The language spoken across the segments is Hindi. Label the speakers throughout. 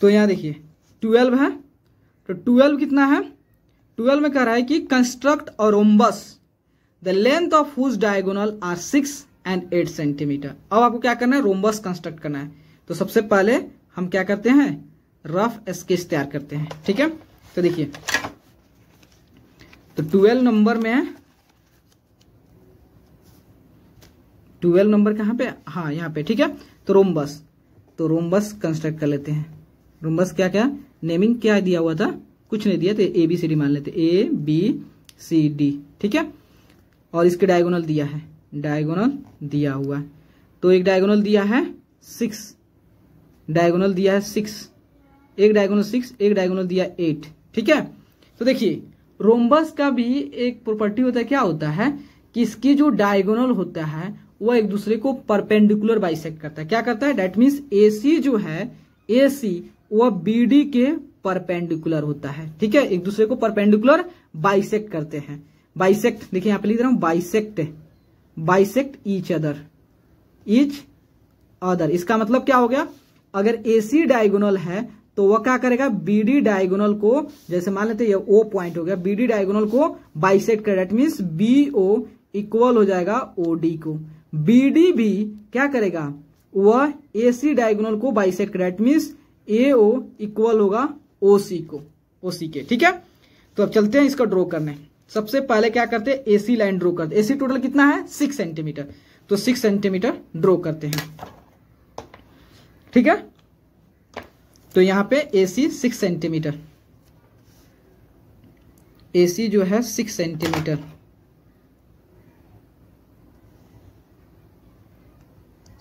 Speaker 1: तो यहाँ देखिए ट्वेल्व है तो ट्वेल्व कितना है ट्वेल्व में कह रहा है कि कंस्ट्रक्ट और rhombus the length of whose diagonal are six and eight centimetre अब आपको क्या करना है रोम्बस कंस्ट्रक्ट करना है तो सबसे पहले हम क्या करते हैं रफ स्केच तैयार करते हैं ठीक है तो देखिए तो ट्वेल्व नंबर में है ट्वेल्व नंबर कहां पे हाँ यहां पे ठीक है तो रोम्बस तो रोम्बस कंस्ट्रक्ट कर लेते हैं रोमबस क्या क्या नेमिंग क्या दिया हुआ था कुछ नहीं दिया था ए बी सी डी मान लेते ए बी सी डी ठीक है और इसके डायगोनल दिया है डायगोनल दिया हुआ तो एक डायगोनल दिया है सिक्स डायगोनल दिया है सिक्स एक डायगोनल सिक्स एक डायगोनल दिया एट ठीक है तो देखिए रोमबस का भी एक प्रॉपर्टी होता है क्या होता है कि इसकी जो डायगोनल होता है वह एक दूसरे को परपेंडिकुलर बाइसेक्ट करता है क्या करता है डेट मीन्स ए जो है ए वह बीडी के परपेंडिकुलर होता है ठीक है एक दूसरे को परपेंडिकुलर बाइसेक्ट करते हैं बाइसेक्ट देखिए यहां पे लिख रहा हूं bisect bisect each other each other इसका मतलब क्या हो गया अगर एसी डायगोनल है तो वह क्या करेगा बीडी डायगोनल को जैसे मान लेते ये ओ पॉइंट हो गया बीडी डायगोनल को बाइसेक्ट करेगा डेट मीन्स ओ इक्वल हो जाएगा ओडी को बीडी भी क्या करेगा वह एसी डायगोनल को बाइसेक्ट करेगा that means A O equal होगा ओ सी को ओ सी के ठीक है तो अब चलते हैं इसका ड्रॉ करने सबसे पहले क्या करते हैं एसी लाइन ड्रॉ करते एसी टोटल कितना है सिक्स सेंटीमीटर तो सिक्स सेंटीमीटर ड्रॉ करते हैं ठीक है तो यहां पे एसी सिक्स सेंटीमीटर एसी जो है सिक्स सेंटीमीटर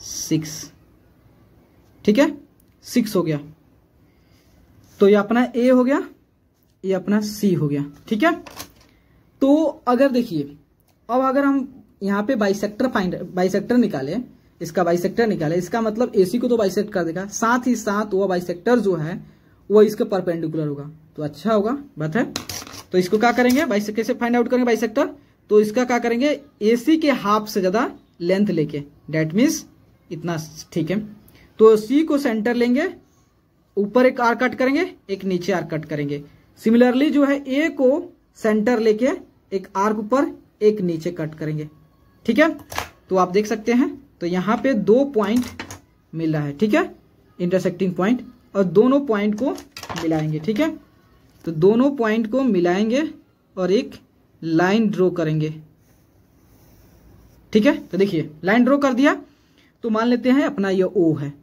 Speaker 1: सिक्स ठीक है सिक्स हो गया तो ये अपना ए हो गया ये अपना सी हो गया ठीक है तो अगर देखिए अब अगर हम यहाँ पे बाइसेक्टर फाइंड बाइसेक्टर निकाले इसका बाइसेक्टर निकाले इसका मतलब एसी को तो बाइसेक्ट कर देगा साथ ही साथ वह बाइसेक्टर जो है वो इसके परपेंडिकुलर होगा तो अच्छा होगा बात है तो इसको क्या करेंगे बाइस कैसे फाइंड आउट करेंगे बाइसेक्टर तो इसका क्या करेंगे एसी के हाफ से ज्यादा लेंथ लेके डेट मीन्स इतना ठीक है तो सी को सेंटर लेंगे ऊपर एक आर कट करेंगे एक नीचे आर कट करेंगे सिमिलरली जो है ए को सेंटर लेके एक आर्क ऊपर एक नीचे कट करेंगे ठीक है तो आप देख सकते हैं तो यहां पे दो पॉइंट मिल रहा है ठीक है इंटरसेक्टिंग पॉइंट और दोनों पॉइंट को मिलाएंगे ठीक है तो दोनों पॉइंट को मिलाएंगे और एक लाइन ड्रॉ करेंगे ठीक है तो देखिए लाइन ड्रॉ कर दिया तो मान लेते हैं अपना ये ओ है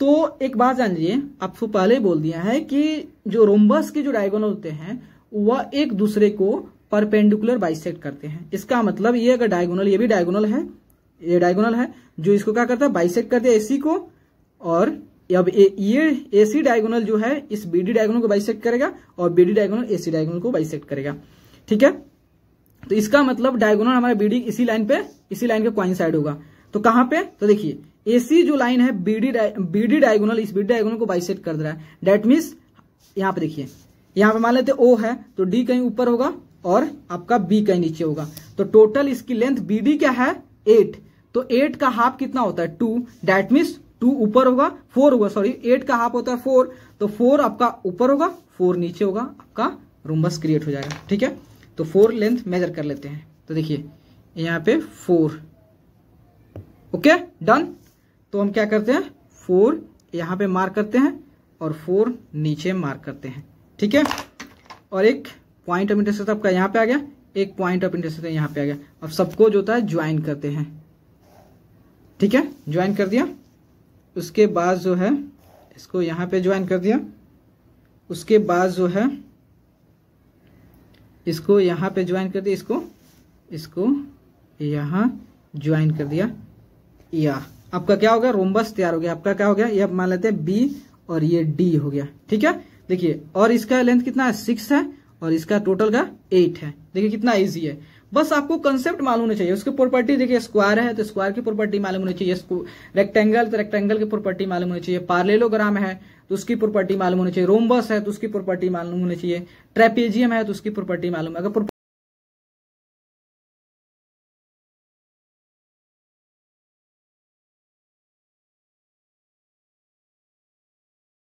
Speaker 1: तो एक बात जान लीजिए आपको पहले बोल दिया है कि जो रोम्बस के जो डायगोनल होते हैं वह एक दूसरे को परपेंडिकुलर बाइसेक्ट करते हैं इसका मतलब ये अगर डायगोनल ये भी डायगोनल है ये डायगोनल है जो इसको क्या करता है बाइसेक्ट कर दिया एसी को और अब ये एसी डायगोनल जो है इस बीडी डायगोनल को बाइसेक्ट करेगा और बीडी डायगोनल एसी डायगोनल को बाइसेक्ट करेगा ठीक है तो इसका मतलब डायगोनल हमारे बीडी इसी लाइन पे इसी लाइन पे क्वाइन साइड होगा तो कहां पे तो देखिए एसी जो लाइन है बीडी बीडी डायगोनल इस बीडी डायगोनल को बाइसेट कर दे रहा है डेट मीन्स यहाँ पे देखिए यहां पर मान लेते ओ है तो डी कहीं ऊपर होगा और आपका बी कहीं नीचे होगा तो टोटल इसकी लेंथ बीडी क्या है एट तो एट का हाफ कितना होता है टू डेट मीन्स टू ऊपर होगा फोर होगा सॉरी एट का हाफ होता है फोर तो फोर आपका ऊपर होगा फोर नीचे होगा आपका रूमबस क्रिएट हो जाएगा ठीक है तो फोर लेंथ मेजर कर लेते हैं तो देखिए यहां पे फोर ओके डन तो हम क्या करते हैं फोर यहां पे मार्क करते हैं और फोर नीचे मार्क करते हैं ठीक है और एक पॉइंट ऑफ इंटरेस्ट आपका यहां पे आ गया एक पॉइंट ऑफ इंटरेस्ट यहां पे आ गया अब सबको जो होता है ज्वाइन करते हैं ठीक है ज्वाइन कर दिया उसके बाद जो है इसको यहां पे ज्वाइन कर दिया उसके बाद जो है इसको यहां पे ज्वाइन कर दिया इसको इसको यहां ज्वाइन कर दिया या आपका क्या हो गया रोमबस तैयार हो गया आपका क्या हो गया ये आप मान लेते हैं बी और ये डी हो गया ठीक है देखिए और इसका लेंथ कितना है सिक्स है और इसका टोटल का एट है देखिए कितना इजी है बस आपको कंसेप्ट मालूम होना चाहिए उसकी प्रॉपर्टी देखिए स्क्वायर है तो स्क्वायर की प्रॉपर्टी मालूम होनी चाहिए रेक्टेंगल तो रेक्टेंगल की प्रॉपर्टी मालूम होनी चाहिए पार्लेलोग्राम है तो उसकी प्रॉपर्टी मालूम होनी चाहिए रोमबस है तो उसकी प्रॉपर्टी मालूम होनी चाहिए ट्रेपेजियम है तो उसकी प्रॉपर्टी मालूम अगर